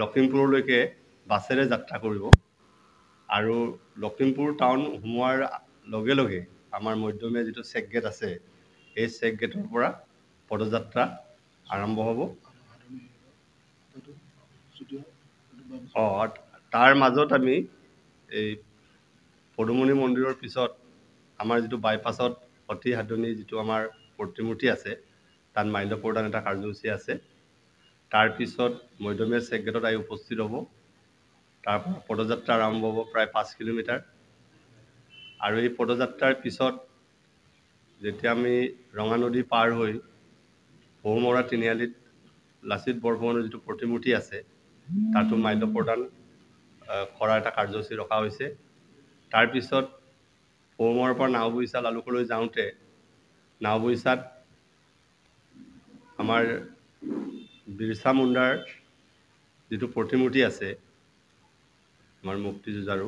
লখিমপুৰলৈকে বাছেৰে যাত্ৰা কৰিব আৰু লখিমপুৰ টাউন সোমোৱাৰ লগে লগে আমাৰ মধ্যমীয়া যিটো চেক গেট আছে সেই চেক গেটৰ পৰা পদযাত্ৰা আৰম্ভ হ'ব অঁ তাৰ মাজত আমি এই পদুমণি মন্দিৰৰ পিছত আমাৰ যিটো বাইপাছত অতি সাধনী যিটো আমাৰ প্ৰতিমূৰ্তি আছে তাত মাল্য প্ৰদান এটা কাৰ্যসূচী আছে তাৰপিছত মধ্যমীয়া চেক গেটত আহি উপস্থিত হ'ব তাৰপৰা পদযাত্ৰা আৰম্ভ হ'ব প্ৰায় পাঁচ কিলোমিটাৰ আৰু এই পদযাত্ৰাৰ পিছত যেতিয়া আমি ৰঙা নদী পাৰ হৈ সৰুমৰা তিনিআলিত লাচিত বৰফুকনৰ যিটো প্ৰতিমূৰ্তি আছে তাতো মাল্য প্ৰদান কৰাৰ এটা কাৰ্যসূচী ৰখা হৈছে তাৰপিছত সৰুমৰাৰ পৰা নাওবৈচা লালুকলৈ যাওঁতে নাও আমাৰ বিৰচা মুণ্ডাৰ যিটো প্ৰতিমূৰ্তি আছে আমাৰ মুক্তিযুঁজাৰো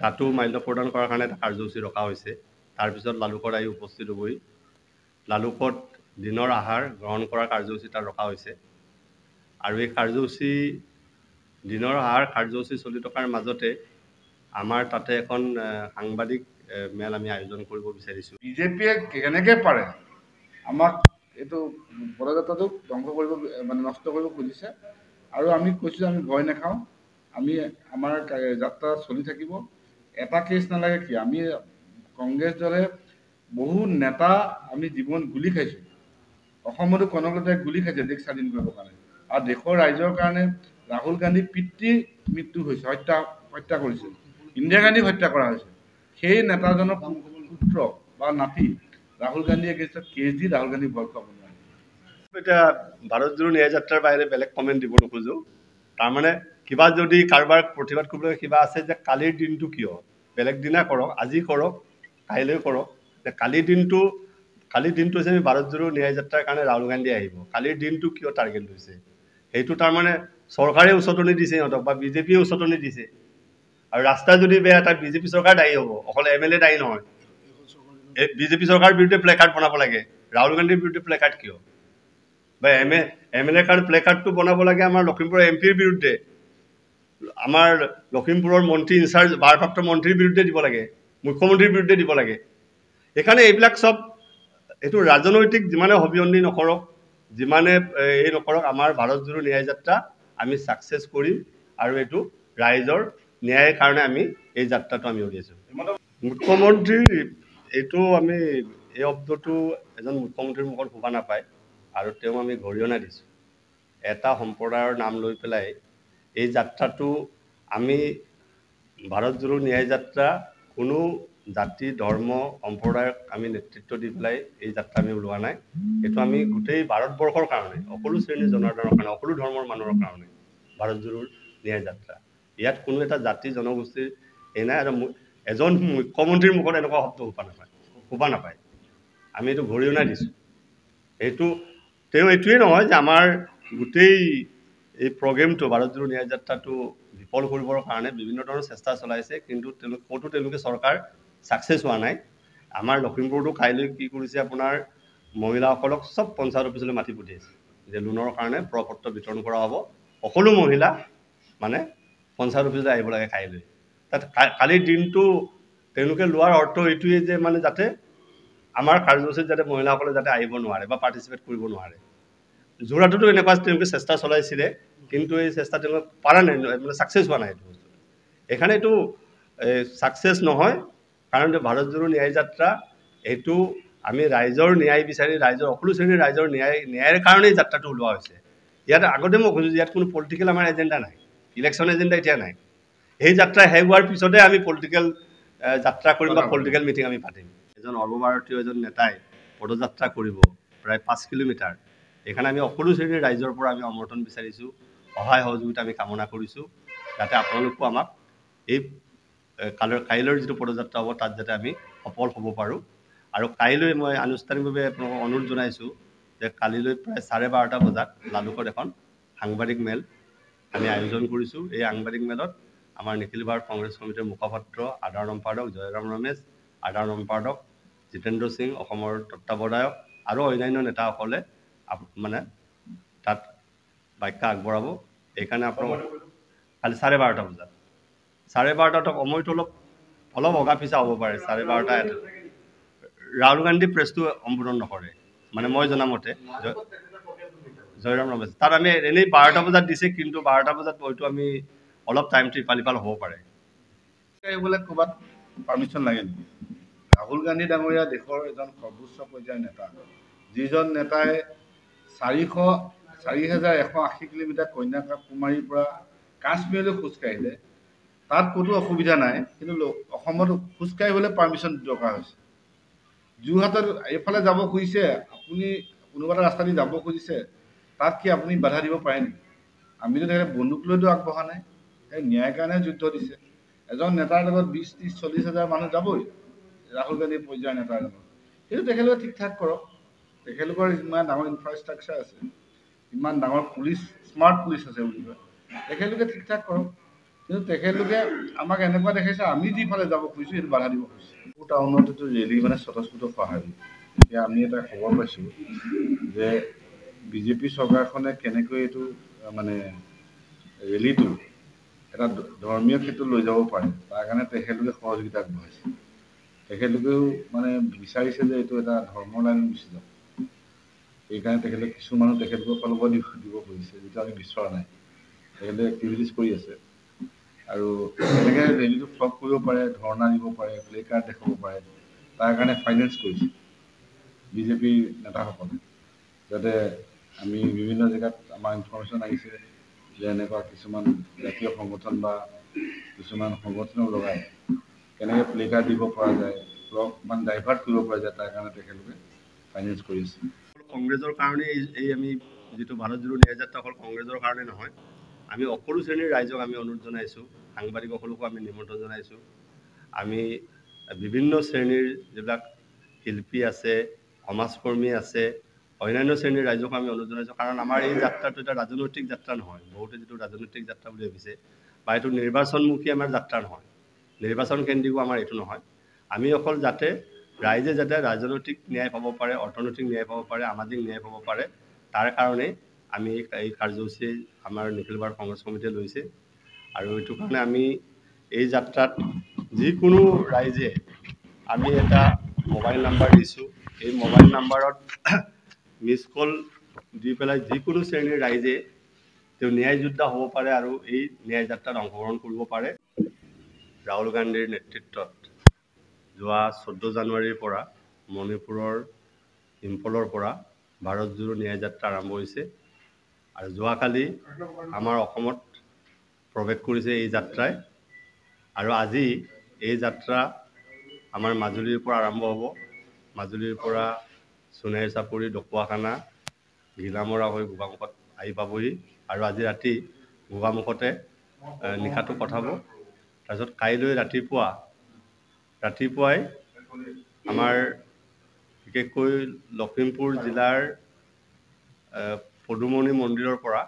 তাতো মাল্য প্ৰদান কৰাৰ কাৰণে এটা কাৰ্যসূচী ৰখা হৈছে তাৰপিছত লালুকত আহি উপস্থিত হ'বই লালুকত দিনৰ আহাৰ গ্ৰহণ কৰাৰ কাৰ্যসূচী তাত ৰখা হৈছে আৰু এই কাৰ্যসূচী দিনৰ আহাৰ কাৰ্যসূচী চলি থকাৰ মাজতে আমাৰ তাতে এখন সাংবাদিক মেল আমি আয়োজন কৰিব বিচাৰিছোঁ বিজেপিয়ে কেনেকৈ পাৰে আমাক এইটো পদযাত্ৰাটোক ধ্বংস কৰিব মানে নষ্ট কৰিব খুজিছে আৰু আমি কৈছোঁ যে আমি ভয় নাখাওঁ আমি আমাৰ যাত্ৰা চলি থাকিব এটা কেছ নালাগে কি আমি কংগ্ৰেছ দলে বহু নেতা আমি জীৱন গুলি খাইছোঁ অসমতো কনকলতাই গুলি খাইছে দেশ স্বাধীন কৰিবৰ কাৰণে আৰু দেশৰ ৰাইজৰ কাৰণে ৰাহুল গান্ধীৰ পিতৃ মৃত্যু হৈছে হত্যা হত্যা কৰিছে ইন্দিৰা গান্ধীক হত্যা কৰা হৈছে সেই নেতাজনৰ পুত্ৰ বা নাতি ৰাহুল গান্ধীয়ে এগেইষ্টত কেছ ৰাহুল গান্ধী বৰ্ক হ'ব এতিয়া ভাৰত জোৰ ন্যায় যাত্ৰাৰ বাহিৰে বেলেগ কমেণ্ট দিব নোখোজো তাৰমানে কিবা যদি কাৰোবাৰ প্ৰতিবাদ কৰিবলৈ কিবা আছে যে কালিৰ দিনটো কিয় বেলেগ দিনা কৰক আজি কৰক কাইলৈ কৰক যে কালিৰ দিনটো কালিৰ দিনটো হৈছে আমি ভাৰত জোৰ ন্যায় যাত্ৰাৰ কাৰণে ৰাহুল গান্ধী আহিব কালিৰ দিনটো কিয় টাৰ্গেট লৈছে সেইটো তাৰমানে চৰকাৰে উচতনি দিছে সিহঁতক বা বিজেপিয়ে উচতনি দিছে আৰু ৰাস্তা যদি বেয়া তাত বিজেপি চৰকাৰ দায়ী হ'ব অকল এম এল এ দায়ী নহয় বিজেপি চৰকাৰৰ বিৰুদ্ধে প্লে কাৰ্ড বনাব লাগে ৰাহুল গান্ধীৰ বিৰুদ্ধে প্লে কাৰ্ড কিয় বা M A M L A card play কাৰ্ডটো বনাব লাগে আমাৰ লখিমপুৰৰ এম পিৰ বিৰুদ্ধে আমাৰ লখিমপুৰৰ মন্ত্ৰী ইনচাৰ্জ ভাৰপ্ৰাপ্ত মন্ত্ৰীৰ বিৰুদ্ধে দিব লাগে মুখ্যমন্ত্ৰীৰ বিৰুদ্ধে দিব লাগে সেইকাৰণে এইবিলাক চব এইটো ৰাজনৈতিক যিমানে হবিয়ন্দী নকৰক যিমানে এই নকৰক আমাৰ ভাৰতজোৰ ন্যায় যাত্ৰা আমি ছাকচেছ কৰিম আৰু এইটো ৰাইজৰ ন্যায়ৰ কাৰণে আমি এই যাত্ৰাটো আমি উলিয়াইছোঁ মুখ্যমন্ত্ৰীৰ এইটো আমি এই শব্দটো এজন মুখ্যমন্ত্ৰীৰ মুখত শুভা নাপায় আৰু তেওঁ আমি গৰিহণা দিছোঁ এটা সম্প্ৰদায়ৰ নাম লৈ পেলাই এই যাত্ৰাটো আমি ভাৰতজোৰো ন্যায় যাত্ৰা কোনো জাতি ধৰ্ম সম্প্ৰদায়ক আমি নেতৃত্ব দি পেলাই এই যাত্ৰা আমি ওলোৱা নাই এইটো আমি গোটেই ভাৰতবৰ্ষৰ কাৰণে সকলো শ্ৰেণীৰ জনসাধাৰণৰ কাৰণে সকলো ধৰ্মৰ মানুহৰ কাৰণে ভাৰতজোৰো ন্যায় যাত্ৰা ইয়াত কোনো এটা জাতি জনগোষ্ঠীৰ এই নাই আৰু এজন মুখ্যমন্ত্ৰীৰ মুখত এনেকুৱা শব্দ সোপা নাপায় সোপা নাপায় আমি এইটো ঘূৰি অনাই দিছোঁ এইটো তেওঁ এইটোৱেই নহয় যে আমাৰ গোটেই এই প্ৰগ্ৰেমটো ভাৰত জোৰ ন্যায় যাত্ৰাটো বিফল কৰিবৰ কাৰণে বিভিন্ন ধৰণৰ চেষ্টা চলাইছে কিন্তু তেওঁলোক ক'তো তেওঁলোকে চৰকাৰ ছাকচেছ হোৱা নাই আমাৰ লখিমপুৰতো কাইলৈ কি কৰিছে আপোনাৰ মহিলাসকলক চব পঞ্চায়ত অফিচলৈ মাতি পঠিয়াইছে যে লোনৰ কাৰণে প্ৰ পত্ৰ বিতৰণ কৰা হ'ব সকলো মহিলা মানে পঞ্চায়ত অফিচলৈ আহিব লাগে কাইলৈ তাত কালিৰ দিনটো তেওঁলোকে লোৱাৰ অৰ্থ এইটোৱেই যে মানে যাতে আমাৰ কাৰ্যসূচীত যাতে মহিলাসকলে যাতে আহিব নোৱাৰে বা পাৰ্টিচিপেট কৰিব নোৱাৰে যোৰহাটতো এনেকুৱা তেওঁলোকে চেষ্টা চলাইছিলে কিন্তু এই চেষ্টা তেওঁলোকে পাৰা নাই মানে ছাকচেছ হোৱা নাই এইটো বস্তু এইখানে এইটো ছাকচেছ নহয় কাৰণ ভাৰতজোৰো ন্যায় যাত্ৰা এইটো আমি ৰাইজৰ ন্যায় বিচাৰি ৰাইজৰ সকলো শ্ৰেণীৰ ৰাইজৰ ন্যায় ন্যায়ৰ কাৰণেই যাত্ৰাটো ওলোৱা হৈছে ইয়াত আগতে মই খুজোঁ যে ইয়াত কোনো পলিটিকেল আমাৰ এজেণ্ডা নাই ইলেকশ্যন এজেণ্ডা এতিয়া নাই সেই যাত্ৰা শেষ হোৱাৰ পিছতে আমি পলিটিকেল যাত্ৰা কৰিম বা পলিটিকেল মিটিং আমি পাতিম এজন সৰ্বভাৰতীয় এজন নেতাই পদযাত্ৰা কৰিব প্ৰায় পাঁচ কিলোমিটাৰ সেইকাৰণে আমি সকলো শ্ৰেণীৰ ৰাইজৰ পৰা আমি সমৰ্থন বিচাৰিছোঁ সহায় সহযোগিতা আমি কামনা কৰিছোঁ যাতে আপোনালোকো আমাক এই কালৰ কাইলৈৰ যিটো পদযাত্ৰা হ'ব তাত যাতে আমি সফল হ'ব পাৰোঁ আৰু কাইলৈ মই আনুষ্ঠানিকভাৱে আপোনালোকক অনুৰোধ জনাইছোঁ যে কালিলৈ প্ৰায় চাৰে বাৰটা বজাত লালুকত এখন সাংবাদিক মেল আমি আয়োজন কৰিছোঁ এই সাংবাদিক মেলত আমাৰ নিখিল ভাৰত কংগ্ৰেছ কমিটিৰ মুখপাত্ৰ আদাৰ সম্পাদক জয়ৰাম ৰমেশ আদাৰ সম্পাদক জিতেন্দ্ৰ সিং অসমৰ তত্বাৱধায়ক আৰু অন্যান্য নেতাসকলে মানে তাত ব্যাখ্যা আগবঢ়াব সেইকাৰণে আপোনাক কালি চাৰে বাৰটা বজাত চাৰে বাৰটাত সময়টো অলপ অলপ অগা পিছা হ'ব পাৰে চাৰে বাৰটা এটা ৰাহুল গান্ধী প্ৰেছটো সম্বোধন নকৰে মানে মই জনামতে জয়ৰাম ৰমেশ তাত আমি এনেই বাৰটা বজাত দিছে কিন্তু বাৰটা বজাত হয়তো আমি অলপ টাইমটো ইফাল ইফাল হ'ব পাৰে এইবিলাক ক'ৰবাত পাৰ্মিশ্যন লাগে নেকি ৰাহুল গান্ধী ডাঙৰীয়া দেশৰ এজন সৰ্বোচ্চ পৰ্যায়ৰ নেতা যিজন নেতাই চাৰিশ চাৰি হেজাৰ এশ আশী কিলোমিটাৰ কন্যাকুমাৰীৰ পৰা কাশ্মীৰলৈ খোজকাঢ়িলে তাত ক'তো অসুবিধা নাই কিন্তু অসমত খোজকাঢ়িবলৈ পাৰ্মিশ্যন দৰকাৰ হৈছে যোৰহাটত এইফালে যাব খুজিছে আপুনি কোনোবা এটা ৰাস্তাদি যাব খুজিছে তাত কি আপুনি বাধা দিব পাৰে নেকি আমিতো তেখেতে বন্দুক লৈতো আগবঢ়া নাই এই ন্যায় কাৰণে যুদ্ধ দিছে এজন নেতাৰ লগত বিশ ত্ৰিছ চল্লিছ হাজাৰ মানুহ যাবই ৰাহুল গান্ধী পৰ্যায়ৰ নেতাৰ লগত সেইটো তেখেতলোকে ঠিক ঠাক কৰক তেখেতলোকৰ ইমান ডাঙৰ ইনফ্ৰাষ্ট্ৰাকচাৰ আছে ইমান ডাঙৰ পুলিচ স্মাৰ্ট পুলিচ আছে বুলি কয় তেখেতলোকে ঠিক ঠাক কৰক কিন্তু তেখেতলোকে আমাক এনেকুৱা দেখাইছে আমি যিফালে যাব খুজিছোঁ সেইটো বাধা দিব খুজিছোঁ এইটো ৰেলি মানে স্বতঃস্ফূত সহায় এতিয়া আমি এটা খবৰ পাইছোঁ যে বিজেপি চৰকাৰখনে কেনেকৈ এইটো মানে ৰেলিটো এটা ধৰ্মীয় ক্ষেত্ৰত লৈ যাব পাৰে তাৰ কাৰণে তেখেতলোকে সহযোগিতা আগবঢ়াইছে তেখেতলোকেও মানে বিচাৰিছে যে এইটো এটা ধৰ্মৰ লাইন গুচি যাওক সেইকাৰণে তেখেতলোকে কিছুমানো তেখেতলোকৰ ফালৰ পৰা দিব খুজিছে যিটো আমি বিচৰা নাই তেখেতলোকে এক্টিভিটিজ কৰি আছে আৰু তেনেকৈ ৰেলীটো ফ্লগ কৰিব পাৰে ধৰ্ণা দিব পাৰে প্লে কাৰ্ড দেখাব পাৰে তাৰ কাৰণে ফাইনেন্স কৰিছে বিজেপিৰ নেতাসকলে যাতে আমি বিভিন্ন জেগাত আমাৰ ইনফৰ্মেশ্যন আহিছে যে এনেকুৱা কিছুমান জাতীয় সংগঠন বা কিছুমান সংগঠনেও লগাই কেনেকৈ কাৰ্ড দিব পৰা যায় মানে ডাইভাৰ্ট কৰিব পৰা যায় তাৰ কাৰণে তেখেতলোকে ফাইনেন্স কৰিছে আছে কংগ্ৰেছৰ কাৰণে এই আমি যিটো ভাৰত জোৰ নিয়া যাত্ৰা অকল কংগ্ৰেছৰ কাৰণে নহয় আমি সকলো শ্ৰেণীৰ ৰাইজক আমি অনুৰোধ জনাইছোঁ সাংবাদিকসকলকো আমি নিমন্ত্ৰণ জনাইছোঁ আমি বিভিন্ন শ্ৰেণীৰ যিবিলাক শিল্পী আছে সমাজকৰ্মী আছে অন্যান্য শ্ৰেণীৰ ৰাইজকো আমি অনুৰোধ জনাইছোঁ কাৰণ আমাৰ এই যাত্ৰাটো এটা ৰাজনৈতিক যাত্ৰা নহয় বহুতে যিটো ৰাজনৈতিক যাত্ৰা বুলি ভাবিছে বা এইটো নিৰ্বাচনমুখী আমাৰ যাত্ৰা নহয় নিৰ্বাচন কেন্দ্ৰিকো আমাৰ এইটো নহয় আমি অকল যাতে ৰাইজে যাতে ৰাজনৈতিক ন্যায় পাব পাৰে অৰ্থনৈতিক ন্যায় পাব পাৰে সামাজিক ন্যায় পাব পাৰে তাৰ কাৰণে আমি এই কাৰ্যসূচী আমাৰ নিখিল ভাৰত কংগ্ৰেছ কমিটিয়ে লৈছে আৰু এইটো কাৰণে আমি এই যাত্ৰাত যিকোনো ৰাইজে আমি এটা মোবাইল নাম্বাৰ দিছোঁ এই মোবাইল নাম্বাৰত মিছ কল দি পেলাই যিকোনো শ্ৰেণীৰ ৰাইজে তেওঁ ন্যায় যোদ্ধা হ'ব পাৰে আৰু এই ন্যায় যাত্ৰাত অংশগ্ৰহণ কৰিব পাৰে ৰাহুল গান্ধীৰ নেতৃত্বত যোৱা চৈধ্য জানুৱাৰীৰ পৰা মণিপুৰৰ ইম্ফলৰ পৰা ন্যায় যাত্ৰা আৰম্ভ হৈছে আৰু যোৱাকালি আমাৰ অসমত প্ৰৱেশ কৰিছে এই যাত্ৰাই আৰু আজি এই যাত্ৰা আমাৰ মাজুলীৰ পৰা আৰম্ভ হ'ব মাজুলীৰ পৰা সোণাই চাপৰি ঢকুৱাখানা ঘিলামৰা হৈ গোগামুখত আহি পাবহি আৰু আজি ৰাতি গোগামুখতে নিশাটো কটাব তাৰপিছত কাইলৈ ৰাতিপুৱা ৰাতিপুৱাই আমাৰ বিশেষকৈ লখিমপুৰ জিলাৰ পদুমণি মন্দিৰৰ পৰা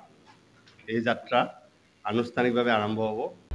এই যাত্ৰা আনুষ্ঠানিকভাৱে আৰম্ভ হ'ব